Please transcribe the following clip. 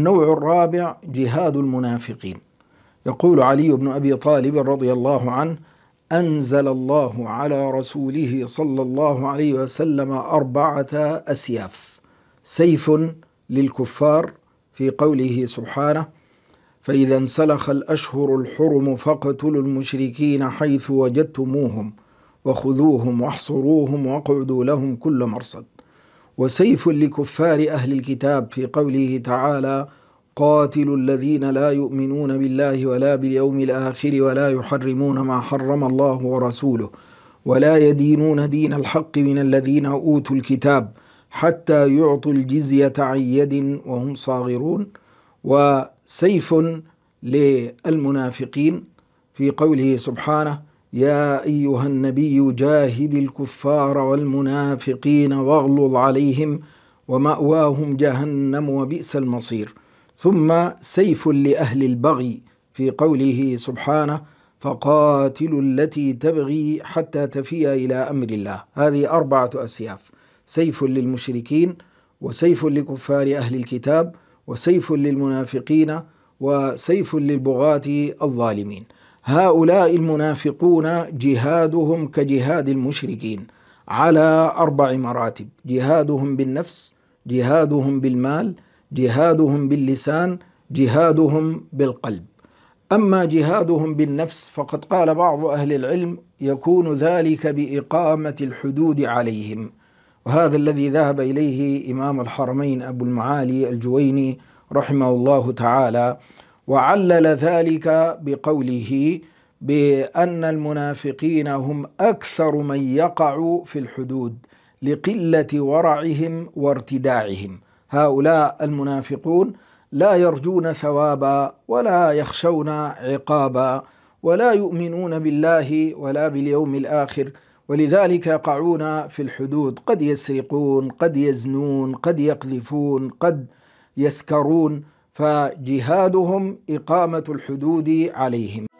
النوع الرابع جهاد المنافقين يقول علي بن ابي طالب رضي الله عنه انزل الله على رسوله صلى الله عليه وسلم اربعه اسياف سيف للكفار في قوله سبحانه فاذا انسلخ الاشهر الحرم فاقتلوا المشركين حيث وجدتموهم وخذوهم واحصروهم واقعدوا لهم كل مرصد وسيف لكفار أهل الكتاب في قوله تعالى قاتلوا الذين لا يؤمنون بالله ولا باليوم الآخر ولا يحرمون ما حرم الله ورسوله ولا يدينون دين الحق من الذين أوتوا الكتاب حتى يعطوا الجزية عن يد وهم صاغرون وسيف للمنافقين في قوله سبحانه يا ايها النبي جاهد الكفار والمنافقين واغلظ عليهم وماواهم جهنم وبئس المصير ثم سيف لاهل البغي في قوله سبحانه فقاتلوا التي تبغي حتى تفي الى امر الله هذه اربعه اسياف سيف للمشركين وسيف لكفار اهل الكتاب وسيف للمنافقين وسيف للبغاه الظالمين هؤلاء المنافقون جهادهم كجهاد المشركين على اربع مراتب جهادهم بالنفس جهادهم بالمال جهادهم باللسان جهادهم بالقلب اما جهادهم بالنفس فقد قال بعض اهل العلم يكون ذلك باقامه الحدود عليهم وهذا الذي ذهب اليه امام الحرمين ابو المعالي الجويني رحمه الله تعالى وعلل ذلك بقوله بأن المنافقين هم أكثر من يقع في الحدود لقلة ورعهم وارتداعهم هؤلاء المنافقون لا يرجون ثوابا ولا يخشون عقابا ولا يؤمنون بالله ولا باليوم الآخر ولذلك يقعون في الحدود قد يسرقون قد يزنون قد يقذفون قد يسكرون فجهادهم إقامة الحدود عليهم